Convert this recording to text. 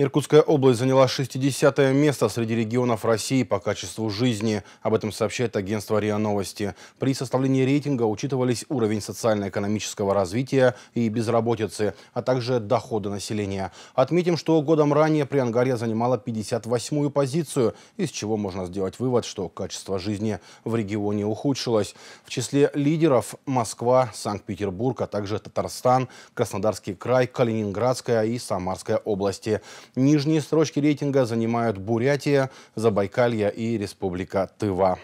Иркутская область заняла 60-е место среди регионов России по качеству жизни. Об этом сообщает агентство РИА Новости. При составлении рейтинга учитывались уровень социально-экономического развития и безработицы, а также доходы населения. Отметим, что годом ранее при Ангаре занимала 58-ю позицию, из чего можно сделать вывод, что качество жизни в регионе ухудшилось. В числе лидеров Москва, Санкт-Петербург, а также Татарстан, Краснодарский край, Калининградская и Самарская области. Нижние строчки рейтинга занимают Бурятия, Забайкалье и Республика Тыва.